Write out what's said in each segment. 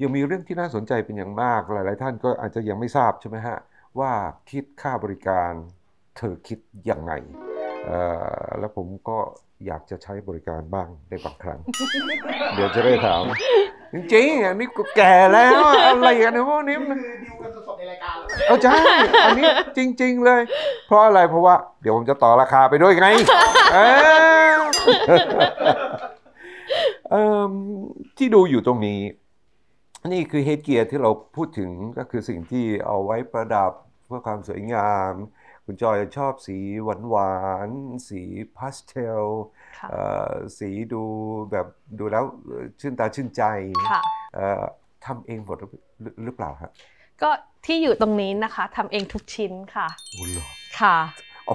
ยังมีเรื่องที่น่าสนใจเป็นอย่างมากหลายๆ ท่านก็อาจจะยังไม่ทราบใช่ไหมฮะ ว่าคิดค่าบริการเธอคิดยังไงแล้วผมก็อยากจะใช้บริการบ้างในบางครั้ง เดี๋ยวจะได้ถาม จริงๆ อันนี้กแก่แล้วอะไรกันเนี่ยพวกนี้มันดิวกันสดในรายการเอาใช่อันนี้จริง ๆ เลย เพราะอะไรเพราะว่าเดี๋ยวผมจะต่อราคาไปด้วยไงที่ดูอยู่ตรงนี้นี่คือเฮดเกียร์ที่เราพูดถึงก็คือสิ่งที่เอาไว้ประดับเพื่อความสวยงาม คุณจอยชอบสีหวานหวาน สีพาสเทลสีดูแบบดูแล้วชื่นตาชื่นใจทำเองหมดหรือเปล่าครับก็ที่อยู่ตรงนี้นะคะทำเองทุกชิ้นค่ะค่ะอ๋อ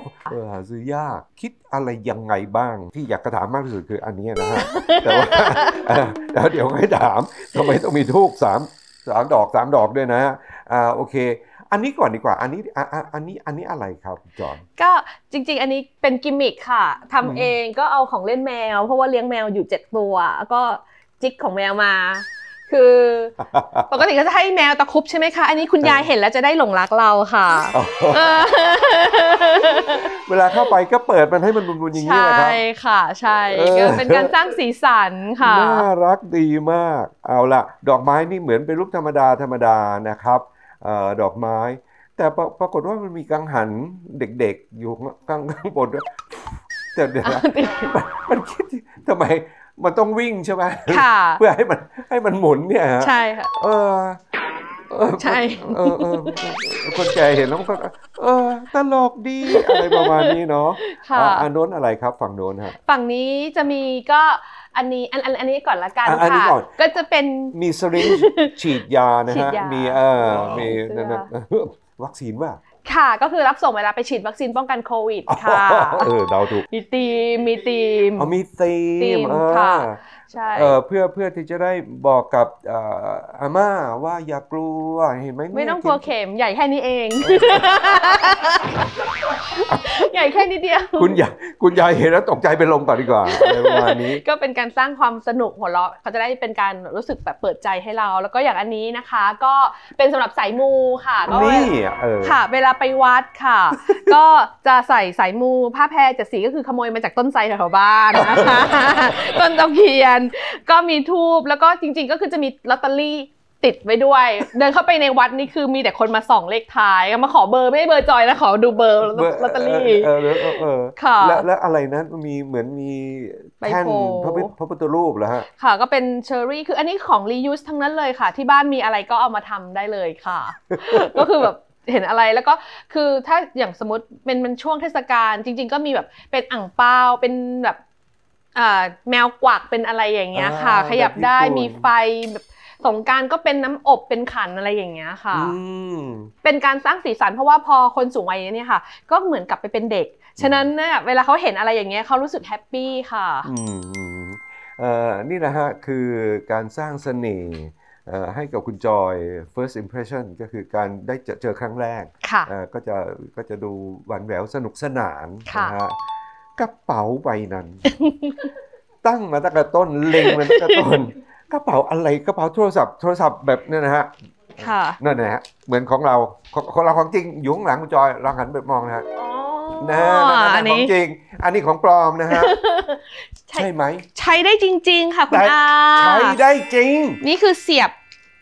หาซื้อยาก คิดอะไรยังไงบ้างที่อยากกระถามมากที่สุดคืออันนี้นะฮะ แต่ว่าแล้วเดี๋ยวให้ถามทำไมต้องมีทูกสามสามดอกสามดอกด้วยนะอ่าโอเค อันนี้ก่อนดีกว่าอันนี้อันนี้อันนี้อะไรครับจอนก็จริงๆ อันนี้เป็นกิมมิคค่ะ ทำเองก็เอาของเล่นแมว เพราะว่าเลี้ยงแมวอยู่เจ็ดตัว ก็จิกของแมวมาคือปกติก็จะให้แมวตะคุบใช่ไหมคะ อันนี้คุณยายเห็นแล้วจะได้หลงรักเราค่ะเวลาเข้าไปก็เปิดมันให้มันบุญๆญย่งนะครับใช่ค่ะ ใช่เป็นการสร้างสีสันค่ะน่ารักดีมาก เอาล่ะ ดอกไม้นี่เหมือนเป็นรูปธรรมดาธรรมดานะครับดอกไม้ แต่ปรากฏว่ามันมีกังหันเด็กๆ อยู่ข้างบนแต่เดี๋ยวมันคิดทำไมมันต้องวิ่งใช่ไหมเพื่อให้มันให้มันหมุนเนี่ย ใช่ค่ะเออใช่คนแก่เห็นแล้วก็เออตลกดี อะไรประมาณนี้เนาะค่ะอันโน้นอะไรครับฝั่งโน้นฮะ ฝั่งนี้จะมีก็อันนี้อันอันอันนี้ก่อนละกันค่ะก็จะเป็นมีสริงฉีดยานะฮะมีเออมี วัคซีนว่าค่ะ ก็คือรับส่งเวลาไปฉีดวัคซีนป้องกันโควิดค่ะ เออเดาถูกมีตีม มีตีมเขามีทีมีมค่ะใช่เออเพื่อเพื่อที่จะได้บอกกับอาม่าว่าอย่ากลัวเห็นไหมไม่ต้องกลัวเข็มใหญ่แค่นี้เอง ใหญ่แค่นี้เดียวคุณยายคุณยายเห็นแล้วตกใจเป็นลมก่อนดีกว่าอนไรประมาณนี้ก็เป็นการสร้างความสนุกหัวเราะเขาจะได้เป็นการรู้สึกแบบเปิดใจให้เรา แล้วก็อย่างอันนี้นะคะ ก็เป็นสำหรับสายมูค่ะก็ค่ะ เวลาไปวัดค่ะ ก็จะใส่สายมูผ้าแพรจะสีก็คือขโมยมาจากต้นไทรแถวบ้านนะคะ ต้นตะเคียก็มีทูบแล้วก็จริง ๆ ก็คือจะมีลอตเตอรี่ติดไว้ด้วย เดินเข้าไปในวัดนี่คือมีแต่คนมาส่องเลขท้ายมาขอเบอร์ไม่เบอร์จอยนะขอดูเบอร์ลอตเตอรี่ค่ะ แล้วแลอะไรนั้นมีเหมือนมีแท่นพระพระพุทธรูปเหรอฮะค่ะ ก็เป็นเชอรี่คืออันนี้ของรียูสทั้งนั้นเลยค่ะ ที่บ้านมีอะไรก็เอามาทำได้เลยค่ะ ก็คือแบบเห็นอะไรแล้วก็คือถ้าอย่างสมมติเป็นมันช่วงเทศกาล จริง ๆ ก็มีแบบเป็นอ่างเปาเป็นแบบแมวกวักเป็นอะไรอย่างเงี้ยค่ะขยับได้มีไฟแบบสงการก็เป็นน้ำอบเป็นขันอะไรอย่างเงี้ยค่ะเป็นการสร้างสีสันเพราะว่าพอคนสูงวัยเนี่ยค่ะก็เหมือนกลับไปเป็นเด็กฉะนั้นเนี่ยเวลาเขาเห็นอะไรอย่างเงี้ยเขารู้สึกแฮปปี้ค่ะนี่นะฮะคือการสร้างเสน่ห์ให้กับคุณจอย first impression ก็คือการได้เจอครั้งแรกก็จะก็จะดูหวานแหววสนุกสนานนะฮะกระเป๋าใบนั้น ตั้งมาตั้งแต่ต้นเล็งมาตั้งแต่ต้นกระเป๋าอะไรกระเป๋าโทรศัพท์โทรศัพท์แบบนี้นะฮะนั่นนะฮะเหมือนของเราของเราของจริงอยู่ข้างหลังคุณจอยลองหันไปมองนะฮะนะอันนี้ของจริง อันนี้ของปลอมนะฮะ ใช่ไหมใช้ได้จริง ๆค่ะคุณอาใช้ได้จริง นี่คือเสียบ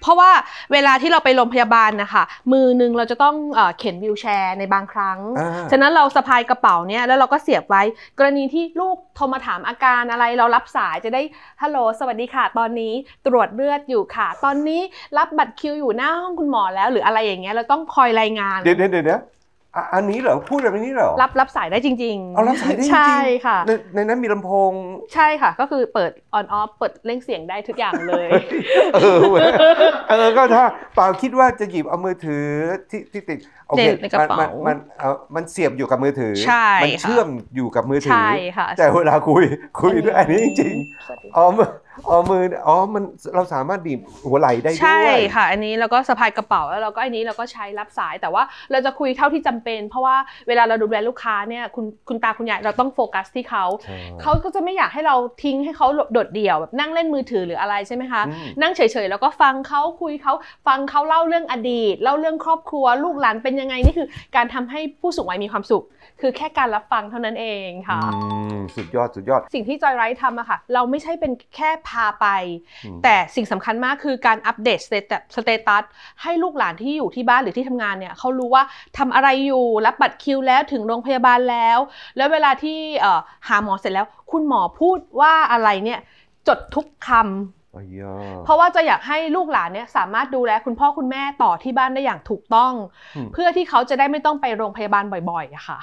เพราะว่าเวลาที่เราไปโรงพยาบาลนะคะมือนึงเราจะต้องเข็นวิวแชร์ในบางครั้ง ฉะนั้นเราสะพายกระเป๋าเนี่ยแล้วเราก็เสียบไว้ กรณีที่ลูกโทรมาถามอาการอะไรเรารับสายจะได้ฮัลโหลสวัสดีค่ะตอนนี้ตรวจเลือดอยู่ค่ะ ตอนนี้รับบัตรคิวอยู่หน้าห้องคุณหมอแล้วหรืออะไรอย่างเงี้ยเราต้องคอยรายงานเดี๋ยวเดี๋ยวอันนี้เหรอพูดแบบนี้เหรอรับรับสายได้จริงๆเอารับสายได้จริงใช่ค่ะในในนั้นมีลำโพงใช่ค่ะ ก็คือเปิดออนออฟเปิดเล่งเสียงได้ทุกอย่างเลยเออเออก็ถ้าเปล่าคิดว่าจะหยิบเอามือถือที่ที่ติดโอเคมันมันมันเออมันเสียบอยู่กับมือถือใช่มันเชื่อมอยู่กับมือถือใช่ค่ะแต่เวลาคุย คุยด้วยอันนี้จริงอ๋ออ๋อมืออ๋อมันเราสามารถดีบหัวไหล่ได้ด้วยใช่ค่ะ อันนี้แล้วก็สะพายกระเป๋าแล้วเราก็อันนี้เราก็ใช้รับสายแต่ว่าเราจะคุยเท่าที่จำเป็นเพราะว่าเวลาเราดูแลลูกค้าเนี่ยคุณคุณตาคุณยาย เราต้องโฟกัสที่เขาเขาก็จะไม่อยากให้เราทิ้งให้เขาโดดเดี่ยวแบบนั่งเล่นมือถือหรืออะไรใช่ไหมคะนั่งเฉยๆแล้วก็ฟังเขาคุยเขาฟังเขาเล่าเรื่องอดีตเล่าเรื่องครอบครัวลูกหลานเป็นยังไงนี่คือ การทำให้ผู้สูงวัยมีความสุข คือแค่การรับฟังเท่านั้นเองค่ะสุดยอดสุดยอดสิ่งที่จอยไรท์ทำอะค่ะ เราไม่ใช่เป็นแค่พาไป แต่สิ่งสำคัญมากคือการอัปเดตสเตตัสให้ลูกหลานที่อยู่ที่บ้านหรือที่ทำงานเนี่ยเขารู้ว่าทำอะไรอยู่ รับบัตรคิวแล้วถึงโรงพยาบาลแล้ว แล้วเวลาที่หาหมอเสร็จแล้ว คุณหมอพูดว่าอะไรเนี่ยจดทุกคำเพราะว่าจะอยากให้ลูกหลานเนี่ยสามารถดูแลคุณพ่อคุณแม่ต่อที่บ้านได้อย่างถูกต้อง เพื่อที่เขาจะได้ไม่ต้องไปโรงพยาบาลบ่อยๆค่ะ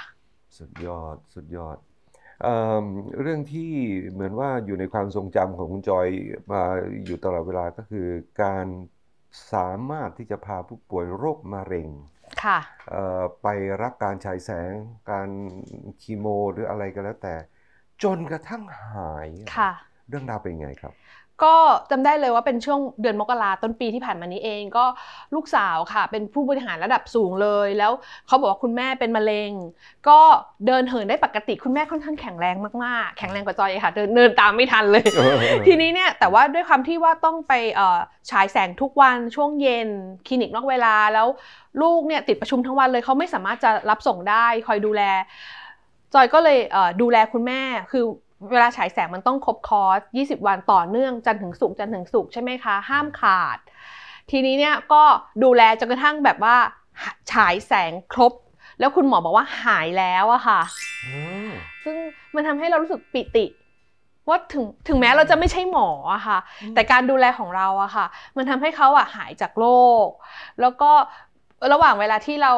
สุดยอดสุดยอดเรื่องที่เหมือนว่าอยู่ในความทรงจำของคุณจอยมาอยู่ตลอดเวลาก็คือการสามารถที่จะพาผู้ป่วยโรคมะเร็งไปรับการฉายแสงการคีโม หรืออะไรก็แล้วแต่จนกระทั่งหาย เรื่องราวเป็นไงครับก็จำได้เลยว่าเป็นช่วงเดือนมกราต้นปีที่ผ่านมานี้เองก็ลูกสาวค่ะ เป็นผู้บริหารระดับสูงเลย แล้วเขาบอกว่าคุณแม่เป็นมะเร็ง ก็เดินเหินได้ปกติคุณแม่ค่อนข้างแข็งแรงมากๆแข็งแรงกว่าจอยค่ะเดินเดินตามไม่ทันเลย ทีนี้เนี่ยแต่ว่าด้วยความที่ว่าต้องไปฉายแสงทุกวัน ช่วงเย็นคลินิกนอกเวลา แล้วลูกเนี่ยติดประชุมทั้งวันเลยเขาไม่สามารถจะรับส่งได้คอยดูแลจอยก็เลยดูแลคุณแม่คือเวลาฉายแสงมันต้องครบคอร์ส 20 วันต่อเนื่องจันถึงสุกจันถึงสุกใช่ไหมคะ ห้ามขาด ทีนี้เนี่ยก็ดูแลจนกระทั่งแบบว่าฉายแสงครบ แล้วคุณหมอบอกว่าหายแล้วอะค่ะ ซึ่งมันทำให้เรารู้สึกปิติว่าถึงถึงแม้เราจะไม่ใช่หมออะค่ะ แต่การดูแลของเราอะค่ะ มันทำให้เขาอะหายจากโรคแล้วก็ระหว่างเวลาที่เรา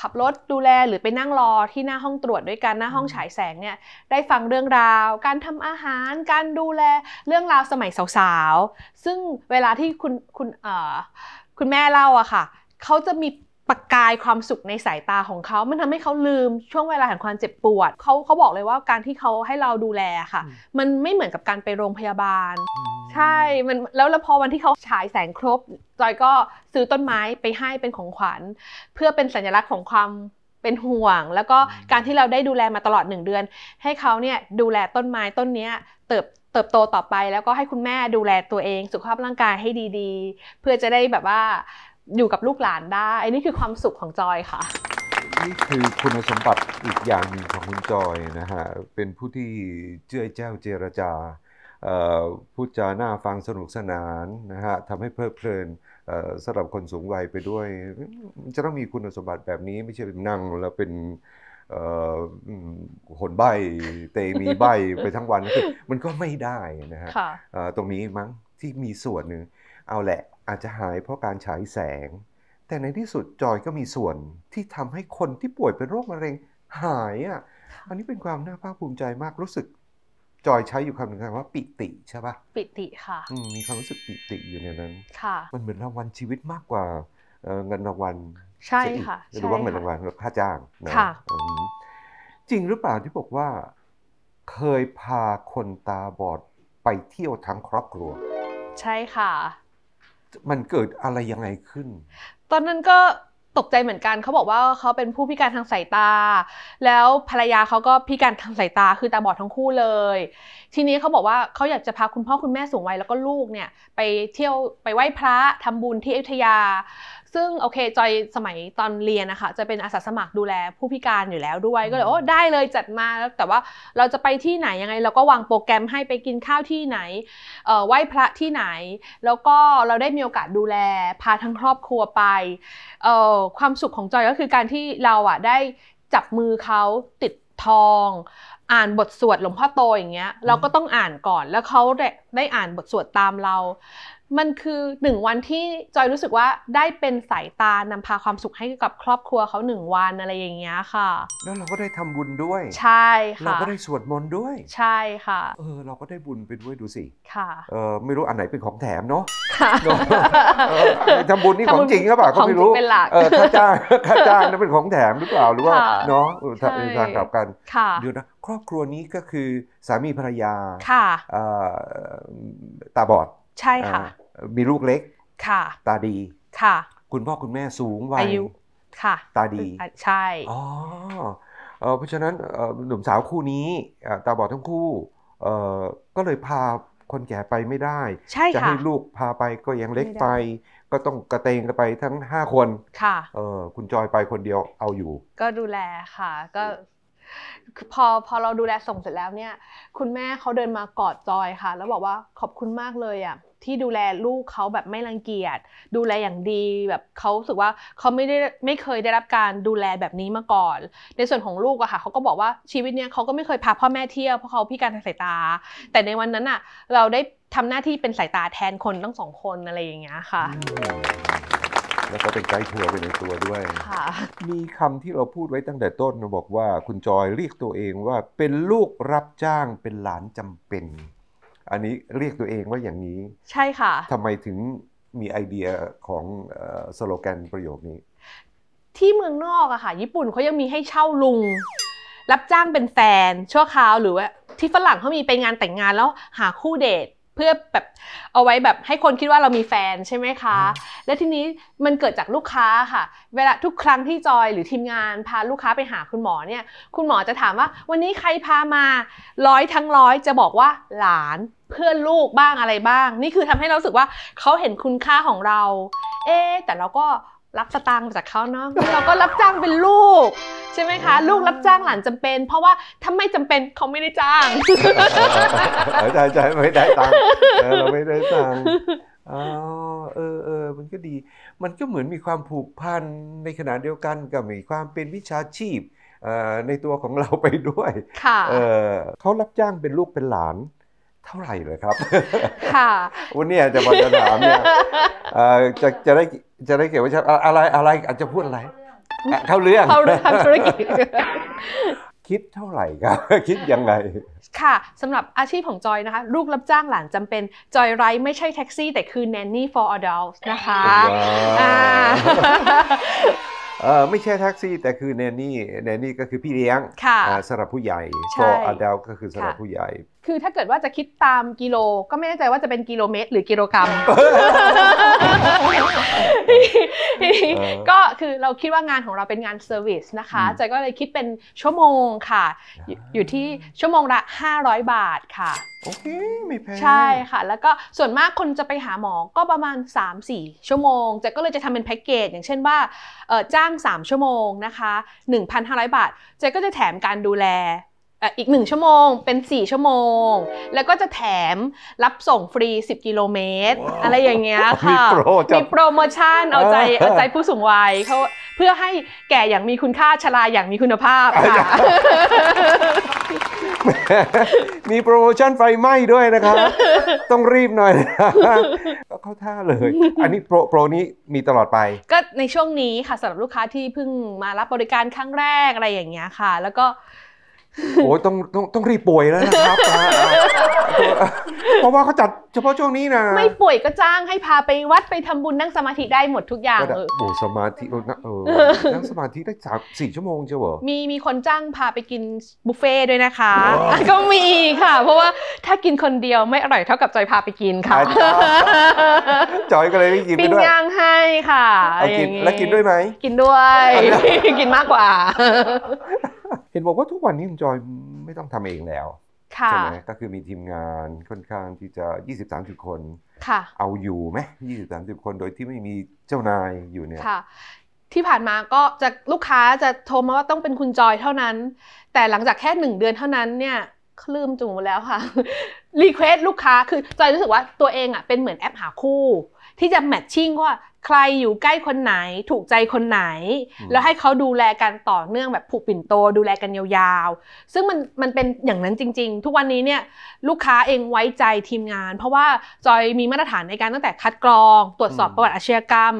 ขับรถดูแลหรือไปนั่งรอที่หน้าห้องตรวจด้วยกันหน้าห้องฉายแสงเนี่ยได้ฟังเรื่องราว การทำอาหารการดูแลเรื่องราวสมัยสาวๆซึ่งเวลาที่คุณคุณคุณแม่เล่าอะค่ะเขาจะมีประกายความสุขในสายตาของเขา มันทำให้เขาลืมช่วงเวลาแห่งความเจ็บปวดเขาเขาบอกเลยว่าการที่เขาให้เราดูแลค่ะ มันไม่เหมือนกับการไปโรงพยาบาล ใช่ มันแล้วแล้วพอวันที่เขาฉายแสงครบ จอยก็ซื้อต้นไม้ไปให้เป็นของขวัญ เพื่อเป็นสัญลักษณ์ของความเป็นห่วง แล้วก็การที่เราได้ดูแลมาตลอดหนึ่งเดือน ให้เขาเนี่ยดูแลต้นไม้ต้นนี้เติบเติบโตต่อไป แล้วก็ให้คุณแม่ดูแลตัวเองสุขภาพร่างกายให้ดีๆ เพื่อจะได้แบบว่าอยู่กับลูกหลานได้อนี่คือความสุขของจอยค่ะ นี่คือคุณสมบัติอีกอย่างหนึ่งของคุณจอยนะฮะ เป็นผู้ที่เจื้อแจ้วเจรจาพูดจาหน้าฟังสนุกสนานนะฮะทำให้เพลิดเพลินสำหรับคนสูงวัยไปด้วยจะต้องมีคุณสมบัติแบบนี้ ไม่ใช่เป็นนั่งแล้วเป็นหนใบเตมีใบไปทั้งวัน มันก็ไม่ได้นะฮะตรงนี้มั้งที่มีส่วนหนึ่งเอาแหละอาจจะหายเพราะการฉายแสง แต่ในที่สุดจอยก็มีส่วนที่ทำให้คนที่ป่วยเป็นโรคมะเร็งหายอ่ะ อันนี้เป็นความน่าภาคภูมิใจมาก รู้สึกจอยใช้อยู่คำหนึ่งว่า ปิติใช่ปะปิติค่ะมีความรู้สึกปิติอยู่ในนั้นค่ะมันเหมือนรางวัลชีวิตมากกว่าเงินรางวัลใช่ค่ะหรือว่าเงินรางวัลค่าจ้างนะจริงหรือเปล่าที่บอกว่า เคยพาคนตาบอดไปเที่ยวทั้งครอบครัว ใช่ค่ะมันเกิดอะไรยังไงขึ้น ตอนนั้นก็ตกใจเหมือนกันเขาบอกว่าเขาเป็นผู้พิการทางสายตา แล้วภรรยาเขาก็พิการทางสายตา คือตาบอดทั้งคู่เลยทีนี้เขาบอกว่าเขาอยากจะพาคุณพ่อคุณแม่สูงวัยแล้วก็ลูกเนี่ย ไปเที่ยวไปไหว้พระ ทำบุญที่อุทยา ซึ่งโอเคจอยสมัยตอนเรียนนะคะจะเป็นอาสาสมัครดูแลผู้พิการอยู่แล้วด้วย ก็เลยโอ้ได้เลยจัดมาแล้วแต่ว่าเราจะไปที่ไหนยังไง เราก็วางโปรแกรมให้ไปกินข้าวที่ไหนไหว้พระที่ไหน แล้วก็เราได้มีโอกาสดูแลพาทั้งครอบครัวไปความสุขของจอยก็คือการที่เราอ่ะได้จับมือเขาติดทองอ่านบทสวดหลวงพ่อโตอย่างเงี้ยเราก็ต้องอ่านก่อนแล้วเขาได้อ่านบทสวดตามเรามันคือหนึ่งวันที่จอยรู้สึกว่าได้เป็นสายตานำพาความสุขให้กับครอบครัวเขาหนึ่งวันอะไรอย่างเงี้ยค่ะแล้วเราก็ได้ทำบุญด้วย ใช่ค่ะ เราก็ได้สวดมนต์ด้วย ใช่ค่ะ เออเราก็ได้บุญไปด้วยดูสิค่ะเออไม่รู้อันไหนเป็นของแถมเนาะทำบุญนี่ของจริงหรือเปล่าก็ไม่รู้เออค่าจ้างค่าจ้างนั่นเป็นของแถมหรือเปล่าหรือว่าเนาะทางกลับกันดูยนะครอบครัวนี้ก็คือสามีภรรยาตาบอดใช่ค่ะ มีลูกเล็กค่ะ ตาดีค่ะ คุณพ่อคุณแม่สูงวัยอายุค่ะ ตาดี ใช่อ๋อเพราะฉะนั้นหนุ่มสาวคู่นี้ตาบอดทั้งคู่ก็เลยพาคนแก่ไปไม่ได้จะให้ลูกพาไปก็ยังเล็กไป ก็ต้องกระเตงกันไปทั้ง5คนค่ะเออคุณจอยไปคนเดียวเอาอยู่ ก็ดูแลค่ะ ก็พอพอเราดูแลส่งเสร็จแล้วเนี่ย คุณแม่เขาเดินมากอดจอยค่ะ แล้วบอกว่าขอบคุณมากเลยอ่ะที่ดูแลลูกเขาแบบไม่รังเกียจ ดูแลอย่างดีแบบเขาสึกว่าเขาไม่ได้ไม่เคยได้รับการดูแลแบบนี้มาก่อน ในส่วนของลูกอะค่ะเขาก็บอกว่าชีวิตเนี้ยเขาก็ไม่เคยพาพ่อแม่เที่ยวเพราะเขาพิการทางสายตา แต่ในวันนั้นอะเราได้ทำหน้าที่เป็นสายตาแทนคนทั้งสองคนอะไรอย่างเงี้ยค่ะแล้วก็เป็นไกด์ทัวร์ไปในตัวด้วยมีคำที่เราพูดไว้ตั้งแต่ต้นบอกว่าคุณจอยเรียกตัวเองว่าเป็นลูกรับจ้างเป็นหลานจำเป็นอันนี้เรียกตัวเองว่าอย่างนี้ ใช่ค่ะทำไมถึงมีไอเดียของสโลแกนประโยคนี้ ที่เมืองนอกอะค่ะ ญี่ปุ่นเขายังมีให้เช่าลุง รับจ้างเป็นแฟนชั่วคราวหรือว่าที่ฝรั่งเขามีไปงานแต่งงานแล้วหาคู่เดทเพื่อแบบเอาไว้แบบให้คนคิดว่าเรามีแฟนใช่ไหมคะ และทีนี้มันเกิดจากลูกค้าค่ะ เวลาทุกครั้งที่จอยหรือทีมงานพาลูกค้าไปหาคุณหมอเนี่ย คุณหมอจะถามว่า วันนี้ใครพามาร้อยทั้งร้อย จะบอกว่าหลานเพื่อนลูกบ้างอะไรบ้าง นี่คือทำให้เราสึกว่าเขาเห็นคุณค่าของเรา เอ๊แต่เราก็รับสตางค์จากเขาเนาะเราก็รับจ้างเป็นลูก ใช่ไหมคะลูกรับจ้างหลานจำเป็น เพราะว่าถ้าไม่จำเป็นเขาไม่ได้จ้างใช่ใช่ไม่ได้ตังค์เราไม่ได้ตังค์อ๋อเออเออมันก็ดีมันก็เหมือนมีความผูกพันในขณะเดียวกันกับมีความเป็นวิชาชีพในตัวของเราไปด้วยเขารับจ้างเป็นลูกเป็นหลานเท่าไหร่เลยครับ ค่ะ วันนี้จะมาจะถามเนี่ยจะจะได้จะได้เกี่ยวว่ใชดอะไร อะไร อาจจะพูดอะไร เข้าเรื่อง เข้าเรื่องทำธุรกิจ คิดเท่าไหร่ครับ คิดยังไง ค่ะ สำหรับอาชีพของจอยนะคะ ลูกรับจ้างหลานจำเป็น จอยไรไม่ใช่แท็กซี่ แต่คือ nanny for adults นะคะเออไม่ใช่แท็กซี่แต่คือแนนนี่แนนนี่ก็คือพี่เลี้ยงค่ะสำหรับผู้ใหญ่ก็อเดลก็คือสำหรับผู้ใหญ่คือถ้าเกิดว่าจะคิดตามกิโล ก็ไม่แน่ใจว่าจะเป็นกิโลเมตร หรือกิโลกรัม ก็คือเราคิดว่างานของเราเป็นงานเซอร์วิสนะคะใจก็เลยคิดเป็นชั่วโมงค่ะ อยู่ที่ชั่วโมงละ 500 บาทค่ะ โอเคไม่แพงใช่ค่ะ แล้วก็ส่วนมากคนจะไปหาหมอก็ประมาณ 3-4 ชั่วโมงใจก็เลยจะทำเป็นแพ็กเกจอย่างเช่นว่าจ้างาง3 ชั่วโมงนะคะ 1,500 บาทเจ๊ก็จะแถมการดูแลอีก1ชั่วโมงเป็น 4 ชั่วโมง แล้วก็จะแถมรับส่งฟรี 10กิโลเมตรอะไรอย่างเงี้ยค่ะมีโปรโมชั่นเอาใจเอาใจผู้สูงวัยเขาเพื่อให้แก่อย่างมีคุณค่าชราอย่างมีคุณภาพค่ะมีโปรโมชั่นไฟไหม้ด้วยนะครับต้องรีบหน่อยก็เข้าท่าเลยอันนี้โปรโปรนี้มีตลอดไป ก็ในช่วงนี้ค่ะสำหรับลูกค้าที่เพิ่งมารับบริการครั้งแรกอะไรอย่างเงี้ยค่ะ แล้วก็โอ้ต้องต้องต้องรีบป่วยแล้วนะครับ เพราะว่าเขาจัดเฉพาะช่วงนี้นะ ไม่ป่วยก็จ้างให้พาไปวัดไปทำบุญนั่งสมาธิได้หมดทุกอย่างเออโอ้สมาธิเออนั่งสมาธิได้สามสี่ชั่วโมงเชียวเหรอมีมีคนจ้างพาไปกินบุฟเฟ่ด้วยนะคะก็มีค่ะ เพราะว่าถ้ากินคนเดียวไม่อร่อยเท่ากับจอยพาไปกินค่ะจอยก็เลยไม่กินด้วยปิ้งย่างให้ค่ะแล้วกินด้วยไหมกินด้วย กินมากกว่าห็นบอกว่าทุกวันนี้คุณจอยไม่ต้องทำเองแล้วใช่ไหมก็คือมีทีมงานค่อนข้างที่จะ 20 30 คนเอาอยู่ไหมยี่สิบสามสิบคนโดยที่ไม่มีเจ้านายอยู่เนี่ยที่ผ่านมาก็จะลูกค้าจะโทรมาว่าต้องเป็นคุณจอยเท่านั้น แต่หลังจากแค่หนึ่งเดือนเท่านั้นเนี่ยคลื่มจุ๋มแล้วค่ะรีเควสลูกค้าคือจอยรู้สึกว่าตัวเองอ่ะเป็นเหมือนแอปหาคู่ ที่จะแมทชิ่งว่าใครอยู่ใกล้คนไหนถูกใจคนไหน แล้วให้เขาดูแลกันต่อเนื่องแบบผูกปิ่นโตดูแลกันยาวๆ ซึ่งมันมันเป็นอย่างนั้นจริงๆ ทุกวันนี้เนี่ยลูกค้าเองไว้ใจทีมงาน เพราะว่าจอยมีมาตรฐานในการตั้งแต่คัดกรอง ตรวจสอบประวัติอาชญากรรม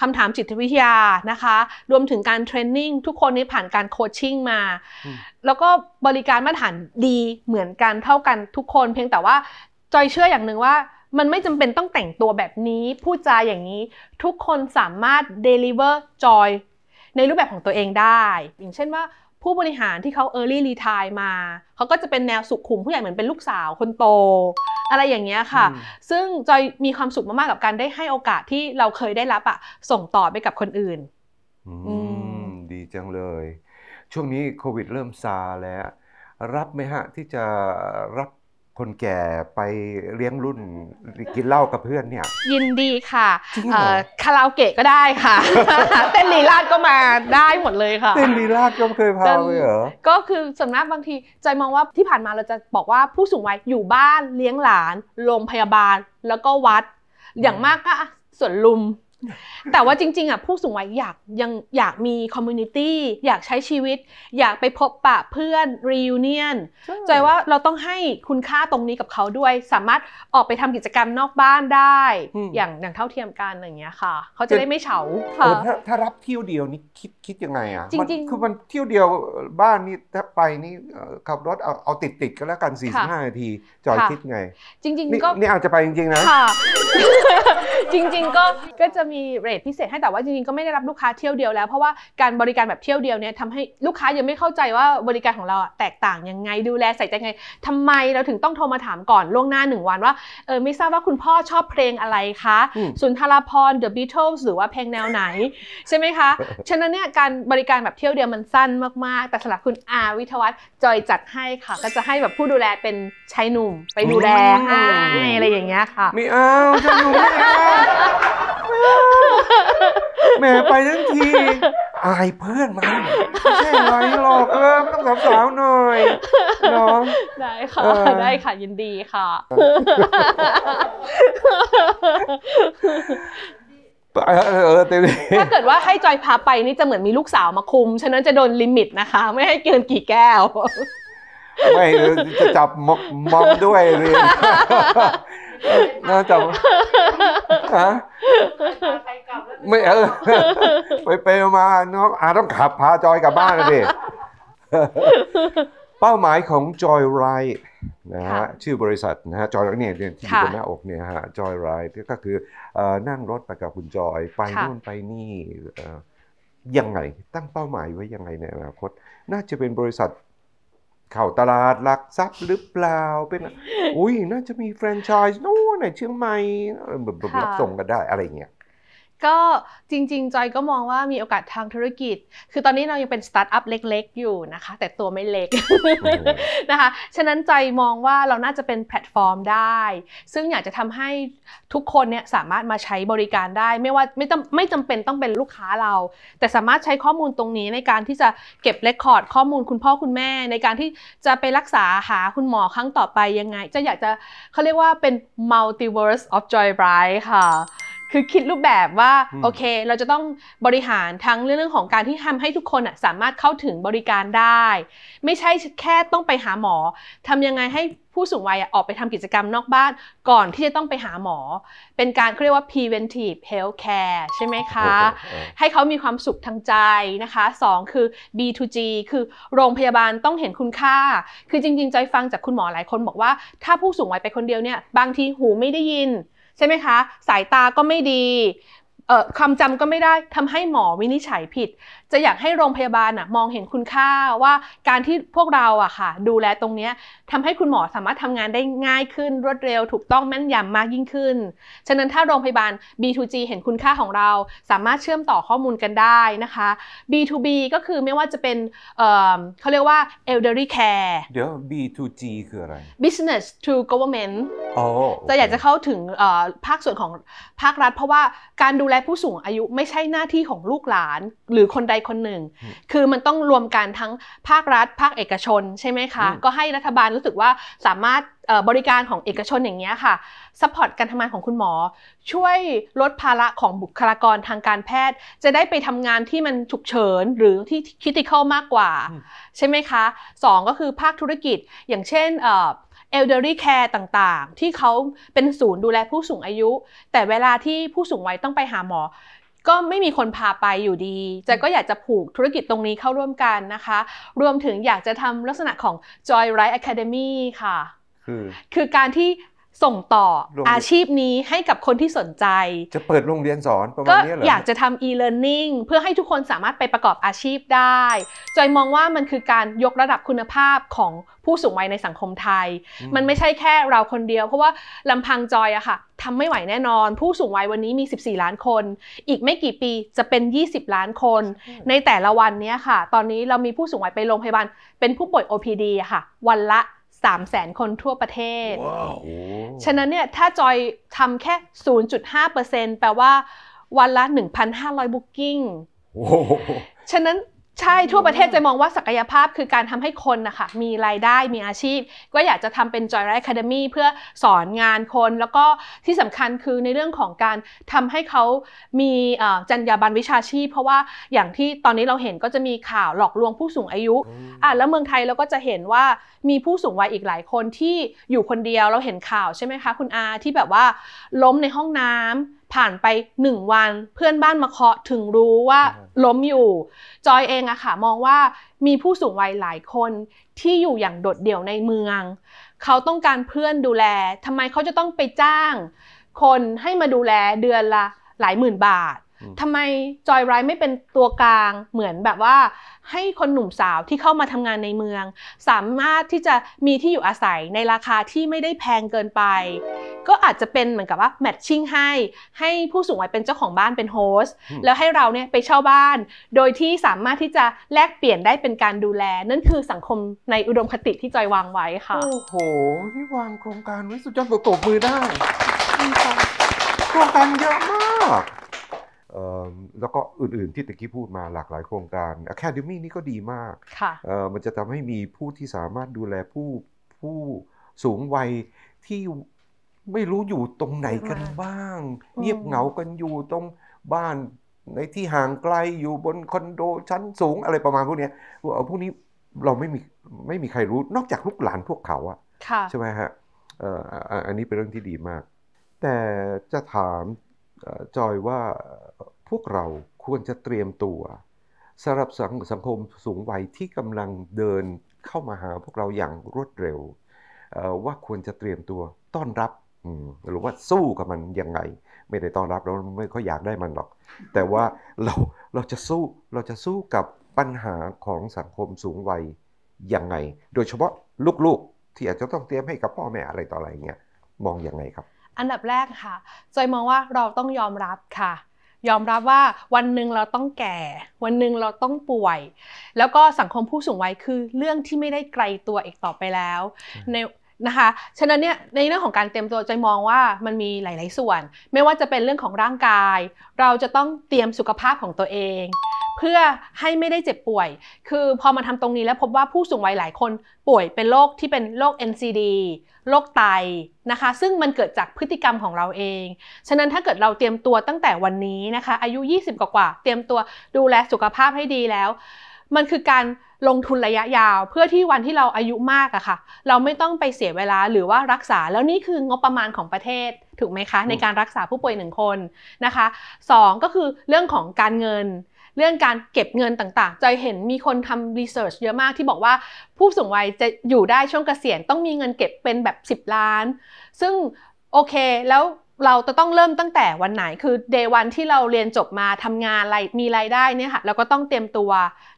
คำถามจิตวิทยานะคะ รวมถึงการเทรนนิ่งทุกคนนี้ผ่านการโคชชิ่งมา แล้วก็บริการมาตรฐานดีเหมือนกันเท่ากันทุกคน เพียงแต่ว่าจอยเชื่ออย่างหนึ่งว่ามันไม่จำเป็นต้องแต่งตัวแบบนี้พูดจาอย่างนี้ทุกคนสามารถ deliver joy ในรูปแบบของตัวเองได้ อย่างเช่นว่าผู้บริหารที่เขา early retire มาเขาก็จะเป็นแนวสุขุมผู้ใหญ่เหมือนเป็นลูกสาวคนโต อะไรอย่างเงี้ยค่ะ ซึ่งจอยมีความสุขมากๆกับการได้ให้โอกาสที่เราเคยได้รับอะส่งต่อไปกับคนอื่นดีจังเลย ช่วงนี้โควิด เริ่มซาแล้ว รับไหมฮะที่จะรับคนแก่ไปเลี้ยงรุ่นกินเหล้ากับเพื่อนเนี่ย ยินดีค่ะคาราโอเกะก็ได้ค่ะเต้นลีลาดก็มาได้หมดเลยค่ะเต้นลีลาดก็เคยพาไปเหรอก็คือสำนักบางทีใจมองว่าที่ผ่านมาเราจะบอกว่าผู้สูงวัยอยู่บ้านเลี้ยงหลาน โรงพยาบาล แล้วก็วัดอย่างมากก็ส่วนลุมแต่ว่าจริงๆอ่ะผู้สูงวัยอยากยังอยากมีคอมมูนิตี้อยากใช้ชีวิต อยากไปพบปะเพื่อนรีวิเนียนใจว่าเราต้องให้คุณค่าตรงนี้กับเขาด้วยสามารถออกไปทำกิจกรรมนอกบ้านได้ อย่างอย่างเท่าเทียมกันอย่างเงี้ยค่ะ เขาจะได้ไม่เฉาค่ะถ้ารับเที่ยวเดียวนี่คิดคิดยังไงอ่ะจริงๆคือมันเที่ยวเดียวบ้านนี่ถ้าไปนี่ขับรถเอาเอาติดติดก็แล้วกัน4ี่ห้านาทีจอยคิดไงจริงๆก็นี่อาจจะไปจริงๆนะจริง ๆ ก็ก็จะมีเรทพิเศษให้แต่ว่าจริงๆก็ไม่ได้รับลูกค้าเที่ยวเดียวแล้วเพราะว่าการบริการแบบเที่ยวเดียวเนี่ยทำให้ลูกค้ายังไม่เข้าใจว่าบริการของเราแตกต่างยังไงดูแลใส่ใจยังไง ทำไมเราถึงต้องโทรมาถามก่อนล่วงหน้าหนึ่งวันว่าเออไม่ทราบว่าคุณพ่อชอบเพลงอะไรคะสุนทรพร The Beatles หรือว่าเพลงแนวไหนใช่ไหมคะ ฉะนั้นเนี่ยการบริการแบบเที่ยวเดียวมันสั้นมาก ๆ แต่สำหรับคุณอาวิทวัฒน์จอยจัดให้ค่ะ ก็จะให้แบบผู้ดูแลเป็นชายหนุ่มไปดูแลให้อะไรอย่างเงี้ยค่ะไม่เอาชายหนุ่มแม่ไปทั้งที อายเพื่อนมันไม่ใช่ไรหรอกเออต้องสาวๆหน่อยน้องได้ค่ะได้ค่ะยินดีค่ะถ้าเกิดว่าให้จอยพาไปนี่จะเหมือนมีลูกสาวมาคุมฉะนั้นจะโดนลิมิตนะคะ ไม่ให้เกินกี่แก้วไม่จะจับมอมด้วยเลยน่าจะฮะไม่เออ ไปไปมาเนาะอาต้องขับพาจอยกลับบ้านนะยเป้าหมายของจอยไรนะฮะชื่อบริษัทนะฮะจอยเนี่ยที่อยู่บนหน้าอกเนี่ยฮะจอยไรก็คือนั่งรถไปกับคุณจอยไปนู่นไปนี่ยังไง ตั้งเป้าหมายไว้ยังไงในอนาคตน่าจะเป็นบริษัทเข้าตลาด หลักทรัพย์หรือเปล่าเป็นอุ้ยน่าจะมีแฟรนไชส์โน่นหนเชียงใหม่รับส่งกันได้อะไรเงี้ยก็จริงๆจอยก็มองว่ามีโอกาสทางธุรกิจ คือตอนนี้เรายังเป็นสตาร์ทอัพเล็กๆ อยู่นะคะ แต่ตัวไม่เล็กนะคะ ฉะนั้นจอยมองว่าเราน่าจะเป็นแพลตฟอร์มได้ ซึ่งอยากจะทำให้ทุกคนเนี่ยสามารถมาใช้บริการได้ ไม่ว่าไม่จำไม่จำเป็นต้องเป็นลูกค้าเรา แต่สามารถใช้ข้อมูลตรงนี้ในการที่จะเก็บเรคคอร์ดข้อมูลคุณพ่อคุณแม่ ในการที่จะไปรักษาหาคุณหมอครั้งต่อไปยังไง จะอยากจะเขาเรียกว่าเป็น multiverse of joy bright ค่ะคือคิดรูปแบบว่า โอเค เราจะต้องบริหารทั้งเรื่องของการที่ทำให้ทุกคนสามารถเข้าถึงบริการได้ ไม่ใช่แค่ต้องไปหาหมอ ทำยังไงให้ผู้สูงวัยออกไปทำกิจกรรมนอกบ้านก่อนที่จะต้องไปหาหมอ เป็นการเรียกว่า preventive health care ใช่ไหมคะ ให้เขามีความสุขทางใจนะคะสองคือ B2G คือโรงพยาบาลต้องเห็นคุณค่า คือจริงๆใจฟังจากคุณหมอหลายคนบอกว่าถ้าผู้สูงวัยไปคนเดียวเนี่ย บางทีหูไม่ได้ยินใช่ไหมคะ สายตาก็ไม่ดีคำจำก็ไม่ได้ทำให้หมอวินิจฉัยผิดจะอยากให้โรงพยาบาลอะมองเห็นคุณค่าว่าการที่พวกเราอะค่ะดูแลตรงนี้ทำให้คุณหมอสามารถทำงานได้ง่ายขึ้นรวดเร็วถูกต้องแม่นยำมากยิ่งขึ้น ฉะนั้นถ้าโรงพยาบาล B2G เห็นคุณค่าของเราสามารถเชื่อมต่อข้อมูลกันได้นะคะ B2B ก็คือไม่ว่าจะเป็นเเขาเรียกว่า elderly care เดี๋ยว B2G คืออะไร business to government จะอยากจะเข้าถึงภาคส่วนของภาครัฐ เพราะว่าการดูแลผู้สูงอายุไม่ใช่หน้าที่ของลูกหลานหรือคนใดคนหนึ่ง คือมันต้องรวมกันทั้งภาครัฐ ภาคเอกชนใช่ไหมคะ ก็ให้รัฐบาลรู้สึกว่าสามารถบริการของเอกชนอย่างนี้ค่ะ ซัพพอร์ตการทำงานของคุณหมอ ช่วยลดภาระของบุคลากรทางการแพทย์จะได้ไปทำงานที่มันฉุกเฉิน หรือที่คิติเข้ามากกว่า ใช่ไหมคะสองก็คือภาคธุรกิจ อย่างเช่นเอลเดอรี่แคร์ต่างๆ ที่เขาเป็นศูนย์ดูแลผู้สูงอายุ แต่เวลาที่ผู้สูงวัยต้องไปหาหมอก็ไม่มีคนพาไปอยู่ดีจะก็อยากจะผูกธุรกิจตรงนี้เข้าร่วมกันนะคะ รวมถึงอยากจะทำลักษณะของ Joy Ride Academy ค่ะ คือคือการที่ส่งต่ออาชีพนี้ให้กับคนที่สนใจจะเปิดโรงเรียนสอนประมาณนี้เหรออยากจะทำ e-learning เพื่อให้ทุกคนสามารถไปประกอบอาชีพได้ จอยมองว่ามันคือการยกระดับคุณภาพของผู้สูงวัยในสังคมไทย มันไม่ใช่แค่เราคนเดียวเพราะว่าลำพังจอยอะค่ะทำไม่ไหวแน่นอน ผู้สูงวัยวันนี้มี 14 ล้านคน อีกไม่กี่ปีจะเป็น 20 ล้านคน ในแต่ละวันเนี้ยค่ะ ตอนนี้เรามีผู้สูงวัยไปโรงพยาบาลเป็นผู้ป่วย OPD ค่ะวันละ3มแสนคนทั่วประเทศ wow. ฉะนั้นเนี่ยถ้าจอยทำแค่ 0.5%แปลว่าวันละ 1,500บุ๊กิ้ง ฉะนั้นใช่ ทั่วประเทศจะมองว่าศักยภาพคือการทำให้คนนะคะมีรายได้มีอาชีพ ก็อยากจะทำเป็น Joy r i d e Academy เพื่อสอนงานคน แล้วก็ที่สำคัญคือในเรื่องของการทำให้เขามีจรรยาบรรณวิชาชีพ เพราะว่าอย่างที่ตอนนี้เราเห็นก็จะมีข่าวหลอกลวงผู้สูงอายุอ่ะแล้วเมืองไทยเราก็จะเห็นว่ามีผู้สูงวัยอีกหลายคนที่อยู่คนเดียวเราเห็นข่าวใช่ไหมคะ คุณอาที่แบบว่าล้มในห้องน้ำผ่านไปหนึ่งวัน เพื่อนบ้านมาเคาะถึงรู้ว่าล้มอยู่ จอยเองอะค่ะมองว่ามีผู้สูงวัยหลายคนที่อยู่อย่างโดดเดี่ยวในเมือง เขาต้องการเพื่อนดูแลทำไมเขาจะต้องไปจ้าง คนให้มาดูแลเดือนละหลายหมื่นบาททำไมจอยไรไม่เป็นตัวกลางเหมือนแบบว่าให้คนหนุ่มสาวที่เข้ามาทำงานในเมือง สามารถที่จะมีที่อยู่อาศัยในราคาที่ไม่ได้แพงเกินไป ก็อาจจะเป็นเหมือนกับว่าแมทชิ่งให้ ให้ผู้สูงวัยเป็นเจ้าของบ้านเป็นโฮสต์แล้วให้เราเนี่ยไปเช่าบ้าน โดยที่สามารถที่จะแลกเปลี่ยนได้เป็นการดูแล นั่นคือสังคมในอุดมคติที่จอยวางไว้ค่ะโอ้โหนี่วางโครงการไว้สุดยอดตบมือได้โครงการเยอะมากแล้วก็อื่นๆที่ตะกี้พูดมาหลากหลายโครงการ Academy นี่ก็ดีมาก มันจะทำให้มีผู้ที่สามารถดูแลผู้ ผู้สูงวัยที่ไม่รู้อยู่ตรงไหนกันบ้าง เงียบเหงากันอยู่ตรง บ้านในที่ห่างไกลอยู่บนคอนโดชั้นสูงอะไรประมาณพวกนี้พวกนี้ เราไม่มีไม่มีใครรู้นอกจากลูกหลานพวกเขาอะใช่ไหมฮะอันนี้เป็นเรื่องที่ดีมาก แต่จะถามจอยว่าพวกเราควรจะเตรียมตัวสำหรับสังคมสูงวัยที่กำลังเดินเข้ามาหาพวกเราอย่างรวดเร็ว ว่าควรจะเตรียมตัวต้อนรับหรือว่าสู้กับมันยังไง ไม่ได้ต้อนรับเราไม่ค่อยอยากได้มันหรอก แต่ว่าเราเราจะสู้เราจะสู้กับปัญหาของสังคมสูงวัยยังไง โดยเฉพาะลูกๆ ที่อาจจะต้องเตรียมให้กับพ่อแม่อะไรต่ออะไรเงี้ยมองยังไงครับอันดับแรกค่ะจอยมองว่าเราต้องยอมรับค่ะ ยอมรับว่าวันหนึ่งเราต้องแก่ วันหนึ่งเราต้องป่วย แล้วก็สังคมผู้สูงวัยคือเรื่องที่ไม่ได้ไกลตัวอีกต่อไปแล้ว ในนะคะ ฉะนั้นเนี่ยในเรื่องของการเตรียมตัวใจมองว่ามันมีหลายๆส่วน ไม่ว่าจะเป็นเรื่องของร่างกาย เราจะต้องเตรียมสุขภาพของตัวเองเพื่อให้ไม่ได้เจ็บป่วย คือพอมาทำตรงนี้แล้วพบว่าผู้สูงวัยหลายคนป่วยเป็นโรคที่เป็นโรค NCD โรคไตนะคะ ซึ่งมันเกิดจากพฤติกรรมของเราเอง ฉะนั้นถ้าเกิดเราเตรียมตัวตั้งแต่วันนี้นะคะ อายุ 20กว่า เตรียมตัวดูแลสุขภาพให้ดีแล้ว มันคือการลงทุนระยะยาว เพื่อที่วันที่เราอายุมากอะค่ะ เราไม่ต้องไปเสียเวลาหรือว่ารักษา แล้วนี่คืองบประมาณของประเทศถูกไหมคะ ในการรักษาผู้ป่วยหนึ่งคนนะคะ2ก็คือเรื่องของการเงินเรื่องการเก็บเงินต่างๆ จะเห็นมีคนทำรีเสิร์ชเยอะมากที่บอกว่าผู้สูงวัยจะอยู่ได้ช่วงเกษียณต้องมีเงินเก็บเป็นแบบ 10 ล้าน ซึ่ง โอเคแล้วเราจะต้องเริ่มตั้งแต่วันไหนคือเดวันที่เราเรียนจบมาทำงานมีรายได้เนี่ยค่ะเราก็ต้องเตรียมตัว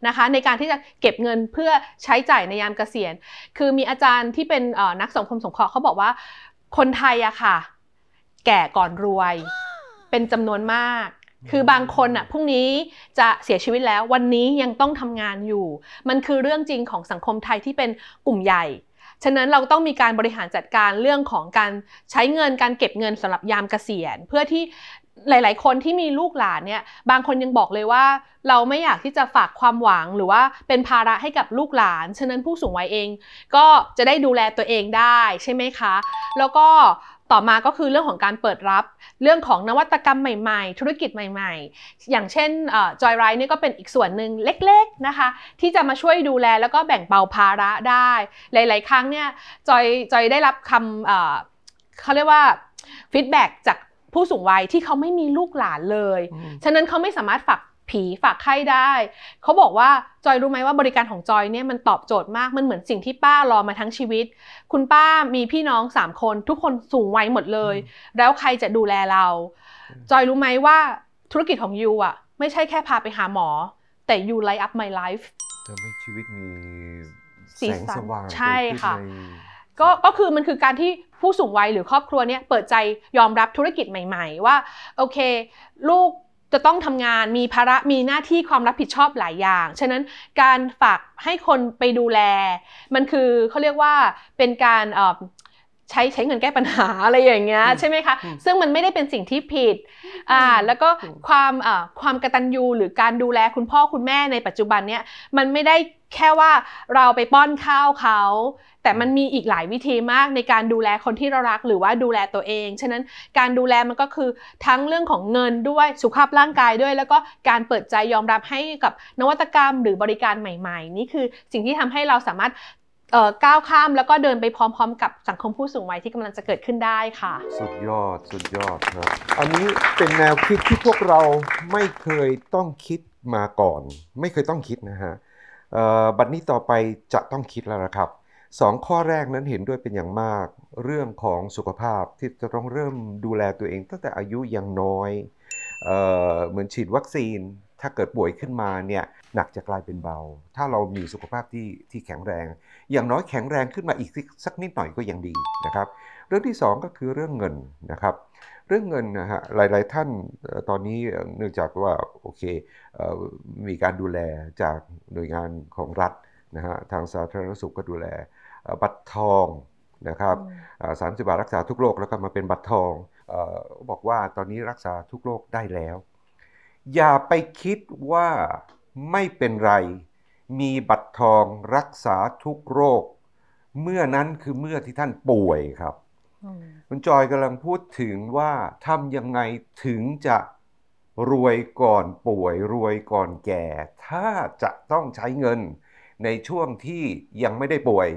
นะคะในการที่จะเก็บเงินเพื่อใช้จ่ายในยามเกษียณ คือมีอาจารย์ที่เป็นนักสังคมสงเคราะห์เขาบอกว่า คนไทยอะค่ะแก่ก่อนรวย เป็นจำนวนมากคือบางคนอ่ะพรุ่งนี้จะเสียชีวิตแล้ว วันนี้ยังต้องทำงานอยู่ มันคือเรื่องจริงของสังคมไทยที่เป็นกลุ่มใหญ่ ฉะนั้นเราต้องมีการบริหารจัดการเรื่องของการใช้เงินการเก็บเงินสำหรับยามเกษียณ เพื่อที่หลายๆคนที่มีลูกหลานเนี่ย บางคนยังบอกเลยว่า เราไม่อยากที่จะฝากความหวังหรือว่าเป็นภาระให้กับลูกหลานฉะนั้นผู้สูงวัยเอง ก็จะได้ดูแลตัวเองได้ใช่ไหมคะ แล้วก็ต่อมาก็คือเรื่องของการเปิดรับเรื่องของนวัตกรรมใหม่ๆ ธุรกิจใหม่ๆ อย่างเช่นจอยไรท์นี่ก็เป็นอีกส่วนหนึ่งเล็กๆ นะคะ ที่จะมาช่วยดูแลแล้วก็แบ่งเบาภาระได้ หลายๆครั้งเนี่ยจอยจอยได้รับคำเขาเรียกว่าฟีดแบ็จากผู้สูงวัยที่เขาไม่มีลูกหลานเลย ฉะนั้นเขาไม่สามารถฝากผีฝากไข้ได้ เขาบอกว่าจอยรู้ไหมว่าบริการของจอยเนี่ย มันตอบโจทย์มากมันเหมือนสิ่งที่ป้ารอมาทั้งชีวิต คุณป้ามีพี่น้องสามคนทุกคนสูงวัยหมดเลย แล้วใครจะดูแลเรา จอยรู้ไหมว่าธุรกิจของยูอ่ะ ไม่ใช่แค่พาไปหาหมอ แต่ยูไลฟ์อัพไมล์ไลฟ์ทำให้ชีวิตมีแสงสว่างใช่ค่ะก็ก็คือมันคือการที่ผู้สูงวัยหรือครอบครัวเนี่ยเปิดใจยอมรับธุรกิจใหม่ ๆ ว่าโอเคลูกจะต้องทำงาน มีภาระ มีหน้าที่ความรับผิดชอบหลายอย่าง ฉะนั้นการฝากให้คนไปดูแล มันคือเขาเรียกว่าเป็นการใช้ใช้เงินแก้ปัญหาอะไรอย่างเงี้ยใช่ไหมคะซึ่งมันไม่ได้เป็นสิ่งที่ผิดอ่าแล้วก็ความอ่าความกระตันยูหรือการดูแลคุณพ่อคุณแม่ในปัจจุบันเนี้ยมันไม่ได้แค่ว่าเราไปป้อนข้าวเขา แต่มันมีอีกหลายวิธีมากในการดูแลคนที่เรารัก หรือว่าดูแลตัวเองฉะนั้นการดูแลมันก็คือทั้งเรื่องของเงินด้วยสุขภาพร่างกายด้วย แล้วก็การเปิดใจยอมรับให้กับนวัตกรรมหรือบริการใหม่ๆนี่คือสิ่งที่ทำให้เราสามารถก้าวข้ามแล้วก็เดินไปพร้อม ๆ กับสังคมผู้สูงวัยที่กำลังจะเกิดขึ้นได้ค่ะ สุดยอดสุดยอดครับอันนี้เป็นแนวคิดที่พวกเราไม่เคยต้องคิดมาก่อน ไม่เคยต้องคิดนะฮะบัดนี้ต่อไปจะต้องคิดแล้วนะครับสองข้อแรกนั้นเห็นด้วยเป็นอย่างมาก เรื่องของสุขภาพที่จะต้องเริ่มดูแลตัวเอง ตั้งแต่อายุยังน้อยเออเหมือนฉีดวัคซีนถ้าเกิดป่วยขึ้นมาเนี่ยหนักจะกลายเป็นเบา ถ้าเรามีสุขภาพที่ที่แข็งแรงอย่างน้อยแข็งแรงขึ้นมาอีกสักนิดหน่อยก็ยังดีนะครับเรื่องที่2ก็คือเรื่องเงินนะครับ เรื่องเงินนะฮะหลายๆ ท่านตอนนี้เนื่องจากว่าโอเคมีการดูแลจากหน่วยงานของรัฐนะฮะทางสาธารณสุขก็ดูแลบัตรทองนะครับสามสิบบาทรักษาทุกโรคแล้วก็มาเป็นบัตรทองบอกว่าตอนนี้รักษาทุกโรคได้แล้ว อย่าไปคิดว่าไม่เป็นไรมีบัตรทองรักษาทุกโรค เมื่อนั้นคือเมื่อที่ท่านป่วยครับคุณจอยกำลังพูดถึงว่าทำยังไงถึงจะรวยก่อนป่วยรวยก่อนแก่ ถ้าจะต้องใช้เงินในช่วงที่ยังไม่ได้ป่วย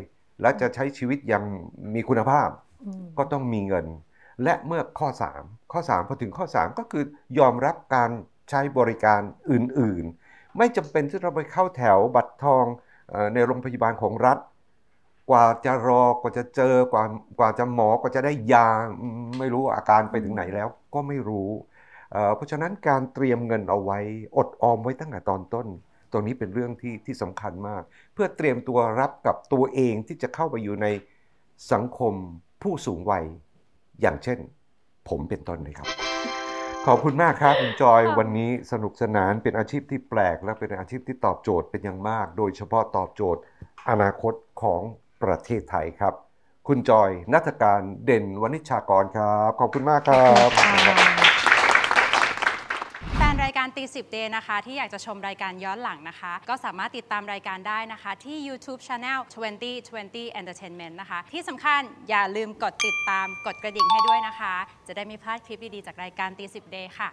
และจะใช้ชีวิตยังมีคุณภาพก็ต้องมีเงิน และเมื่อข้อ3ข้อ3พอถึงข้อ 3 ก็คือยอมรับการใช้บริการอื่นๆไม่จำเป็นที่เราไปเข้าแถวบัตรทองในโรงพยาบาลของรัฐ กว่าจะรอกว่าจะเจอกว่ากว่าจะหมอ กว่าจะได้ยาไม่รู้อาการไปถึงไหนแล้วก็ไม่รู้ เพราะฉะนั้นการเตรียมเงินเอาไว้อดออมไว้ตั้งแต่ตอนต้น ตรงนี้เป็นเรื่องที่ที่สำคัญมาก เพื่อเตรียมตัวรับกับตัวเองที่จะเข้าไปอยู่ในสังคมผู้สูงวัย อย่างเช่นผมเป็นต้นเลยครับขอบคุณมากครับคุณจอยวันนี้สนุกสนานเป็นอาชีพที่แปลก และเป็นอาชีพที่ตอบโจทย์เป็นอย่างมาก โดยเฉพาะตอบโจทย์ อนาคตของประเทศไทยครับ คุณจอย นักการเด่นวณิชากรครับขอบคุณมากครับการตีสิบเดนะคะ ที่อยากจะชมรายการย้อนหลังนะคะ ก็สามารถติดตามรายการได้นะคะที่ YouTube Channel 2020 Entertainment นะคะ ที่สำคัญอย่าลืมกดติดตาม กดกระดิ่งให้ด้วยนะคะ จะได้ไม่พลาดคลิปดีๆจากรายการตีสิบเดค่ะ